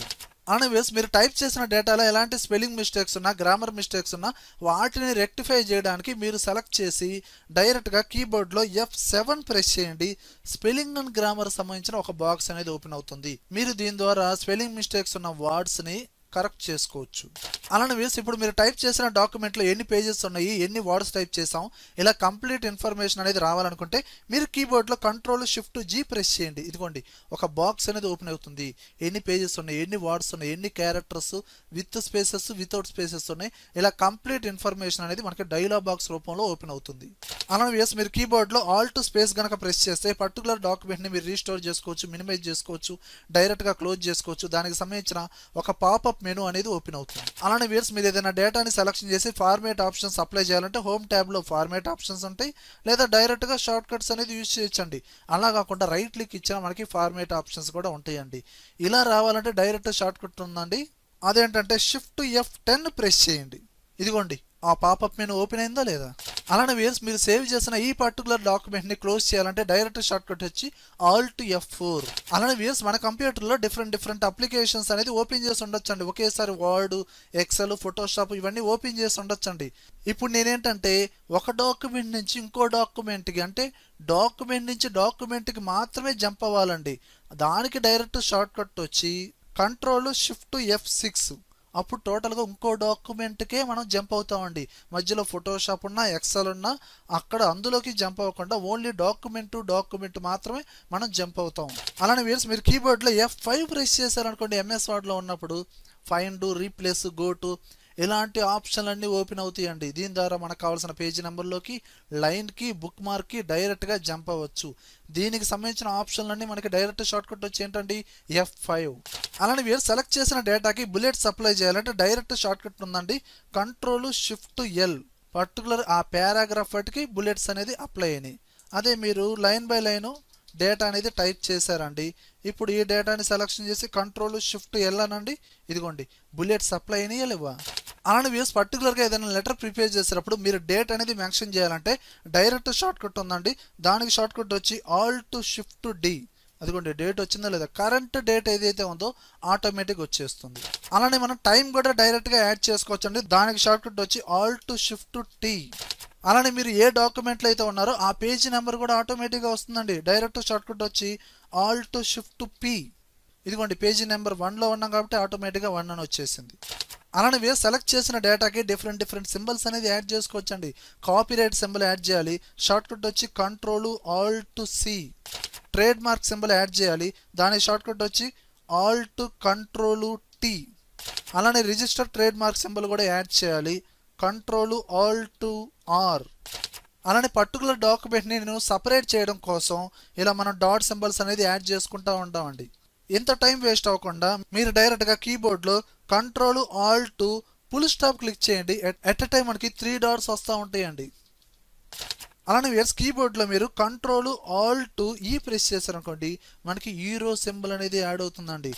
అనివేస్ మీరు టైప్ చేసిన డేటాలో ఎలాంటి స్పెల్లింగ్ మిస్టేక్స్ ఉన్నా గ్రామర్ మిస్టేక్స్ ఉన్నా వాటిని రెక్టిఫై చేయడానికి మీరు సెలెక్ట్ చేసి డైరెక్ట్గా కీబోర్డ్లో ఎఫ్ సెవెన్ ప్రెస్ చేయండి స్పెల్లింగ్ అండ్ గ్రామర్ సంబంధించిన ఒక బాక్స్ అనేది ఓపెన్ అవుతుంది మీరు దీని ద్వారా స్పెల్లింగ్ మిస్టేక్స్ ఉన్న వర్డ్స్ని కరెక్ట్ చేసుకోవచ్చు అలానే వేసి ఇప్పుడు మీరు టైప్ చేసిన డాక్యుమెంట్లో ఎన్ని పేజెస్ ఉన్నాయి ఎన్ని వర్డ్స్ టైప్ చేసాం ఇలా కంప్లీట్ ఇన్ఫర్మేషన్ అనేది రావాలనుకుంటే మీరు కీబోర్డ్లో కంట్రోల్ షిఫ్ట్ జీ ప్రెస్ చేయండి ఇదిగోండి ఒక బాక్స్ అనేది ఓపెన్ అవుతుంది ఎన్ని పేజెస్ ఉన్నాయి ఎన్ని వర్డ్స్ ఉన్నాయి ఎన్ని characters with spaces without spaces ఉన్నాయి ఇలా కంప్లీట్ ఇన్ఫర్మేషన్ అనేది మనకి డైలాగ్ బాక్స్ రూపంలో ఓపెన్ అవుతుంది అలానే మీరు కీబోర్డ్లో ఆల్ట్ స్పేస్ కనుక ప్రెస్ చేస్తే పర్టికులర్ డాక్యుమెంట్ని మీరు రీస్టోర్ చేసుకోవచ్చు మినిమైజ్ చేసుకోవచ్చు డైరెక్ట్గా క్లోజ్ చేసుకోవచ్చు దానికి సంబంధించిన ఒక పాపప్ మెనూ అనేది ఓపెన్ అవుతుంది అలానే వీర్స్ మీరు ఏదైనా డేటాని సెలెక్షన్ చేసి ఫార్మేట్ ఆప్షన్స్ అప్లై చేయాలంటే హోమ్ ట్యాబ్లో ఫార్మేట్ ఆప్షన్స్ ఉంటాయి లేదా డైరెక్ట్గా షార్ట్ కట్స్ అనేది యూజ్ చేయొచ్చండి అలా కాకుండా రైట్ క్లిక్ ఇచ్చిన మనకి ఫార్మేట్ ఆప్షన్స్ కూడా ఉంటాయండి ఇలా రావాలంటే డైరెక్ట్ షార్ట్ కట్ ఉందండి అదేంటంటే షిఫ్ట్ ఎఫ్ టెన్ ప్రెస్ చేయండి ఇదిగోండి ఆ పాపప్ మెను ఓపెన్ అయిందా లేదా అలానే వేర్స్ మీరు సేవ్ చేసిన ఈ పర్టికులర్ డాక్యుమెంట్ని క్లోజ్ చేయాలంటే డైరెక్ట్ షార్ట్ కట్ వచ్చి ఆల్ట్ ఎఫ్ ఫోర్ అలానే వేర్స్ మన కంప్యూటర్లో డిఫరెంట్ డిఫరెంట్ అప్లికేషన్స్ అనేది ఓపెన్ చేసి ఉండొచ్చండి ఒకేసారి వర్డ్ ఎక్సెల్ ఫోటోషాప్ ఇవన్నీ ఓపెన్ చేసి ఉండొచ్చండి ఇప్పుడు నేనేంటంటే ఒక డాక్యుమెంట్ నుంచి ఇంకో డాక్యుమెంట్కి అంటే డాక్యుమెంట్ నుంచి డాక్యుమెంట్కి మాత్రమే జంప్ అవ్వాలండి దానికి డైరెక్ట్ షార్ట్ కట్ వచ్చి కంట్రోల్ షిఫ్ట్ ఎఫ్ సిక్స్ అప్పుడు టోటల్గా ఇంకో డాక్యుమెంట్కే మనం జంప్ అవుతామండి మధ్యలో ఫోటోషాప్ ఉన్నా ఎక్సెల్ ఉన్నా అక్కడ అందులోకి జంప్ అవ్వకుండా ఓన్లీ డాక్యుమెంట్ డాక్యుమెంట్ మాత్రమే మనం జంప్ అవుతాం అలానే వీర్స్ మీరు కీబోర్డ్లో ఎఫ్ ఫైవ్ ప్రెస్ చేశారనుకోండి ఎంఎస్ వర్డ్లో ఉన్నప్పుడు ఫైండ్ రీప్లేస్ గో టు ఇలాంటి ఆప్షన్లన్నీ ఓపెన్ అవుతాయండి దీని ద్వారా మనకు కావాల్సిన పేజీ నెంబర్లోకి లైన్కి బుక్ మార్క్కి డైరెక్ట్గా జంప్ అవ్వచ్చు దీనికి సంబంధించిన ఆప్షన్లన్నీ మనకి డైరెక్ట్ షార్ట్ కట్ వచ్చి ఏంటండి ఎఫ్ ఫైవ్ అలానే మీరు సెలెక్ట్ చేసిన డేటాకి బుల్లెట్ సప్లై చేయాలంటే డైరెక్ట్ షార్ట్ కట్ ఉందండి కంట్రోల్ షిఫ్ట్ ఎల్ పర్టికులర్ ఆ పారాగ్రాఫ్ వాటికి బుల్లెట్స్ అనేది అప్లై అయినాయి అదే మీరు లైన్ బై లైను డేటా అనేది టైప్ చేశారండి ఇప్పుడు ఈ డేటాని సెలక్షన్ చేసి కంట్రోల్ షిఫ్ట్ వెళ్ళానండి ఇదిగోండి బుల్లెట్ సప్లై అయినాయా లేవా అలానే వ్యూస్ పర్టికులర్గా ఏదైనా లెటర్ ప్రిపేర్ చేసేటప్పుడు మీరు డేట్ అనేది మెన్షన్ చేయాలంటే డైరెక్ట్ షార్ట్ కట్ ఉందండి దానికి షార్ట్ కట్ వచ్చి ఆల్ టు షిఫ్ట్ డి అదిగోండి డేట్ వచ్చిందా లేదా కరెంట్ డేట్ ఏదైతే ఉందో ఆటోమేటిక్ వచ్చేస్తుంది అలానే మనం టైం కూడా డైరెక్ట్గా యాడ్ చేసుకోవచ్చండి దానికి షార్ట్ కట్ వచ్చి ఆల్ టు షిఫ్ట్ టీ అలానే మీరు ఏ డాక్యుమెంట్లు అయితే ఉన్నారో ఆ పేజీ నెంబర్ కూడా ఆటోమేటిక్గా వస్తుందండి డైరెక్ట్ షార్ట్కట్ వచ్చి ఆల్ట్ షిఫ్ట్ పి ఇదిగోండి పేజీ నెంబర్ వన్లో ఉన్నాం కాబట్టి ఆటోమేటిక్గా వన్ అని వచ్చేసింది అలానే మీరు సెలెక్ట్ చేసిన డేటాకి డిఫరెంట్ డిఫరెంట్ సింబల్స్ అనేది యాడ్ చేసుకోవచ్చండి కాపీరైట్ సింబల్ యాడ్ చేయాలి షార్ట్కట్ వచ్చి control alt C trademark symbol add చేయాలి దాని షార్ట్కట్ వచ్చి ఆల్ట్ కంట్రోల్ టీ అలానే రిజిస్టర్ ట్రేడ్ మార్క్ సింబల్ కూడా యాడ్ చేయాలి కంట్రోల్ ఆల్ టు ఆర్ అలానే పర్టికులర్ డాక్యుమెంట్ని నేను సపరేట్ చేయడం కోసం ఇలా మనం డాట్ సింబల్స్ అనేది యాడ్ చేసుకుంటూ ఉంటామండి ఇంత టైం వేస్ట్ అవ్వకుండా మీరు డైరెక్ట్గా కీబోర్డ్లో control alt full stop click చేయండి ఎట్ ఎ టైం మనకి త్రీ డాట్స్ వస్తూ ఉంటాయండి అలానే వేర్స్ కీబోర్డ్లో మీరు control alt E press చేశారనుకోండి మనకి హీరో సింబల్ అనేది యాడ్ అవుతుందండి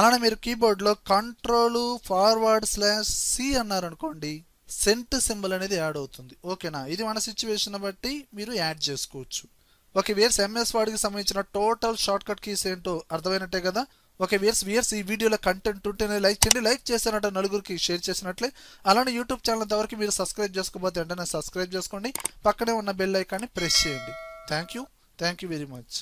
అలానే మీరు కీబోర్డ్లో కంట్రోల్ ఫార్వర్డ్ స్లాష్ సి అన్నారనుకోండి సెంట్ సింబల్ అనేది యాడ్ అవుతుంది ఓకేనా ఇది మన సిచ్యువేషన్ బట్టి మీరు యాడ్ చేసుకోవచ్చు ఓకే వియర్స్ ఎంఎస్ వాడికి సంబంధించిన టోటల్ షార్ట్ కట్ కీస్ ఏంటో అర్థమైనట్టే కదా ఓకే వియర్స్ వియర్స్ ఈ వీడియోలో కంటెంట్ ఉంటేనే లైక్ చేయండి లైక్ చేసినట్టు నలుగురికి షేర్ చేసినట్లే అలానే యూట్యూబ్ ఛానల్ ద్వారా మీరు సబ్స్క్రైబ్ చేసుకోకపోతే వెంటనే సబ్స్క్రైబ్ చేసుకోండి పక్కనే ఉన్న బెల్ ఐకాన్ని ప్రెస్ చేయండి thank you thank you very much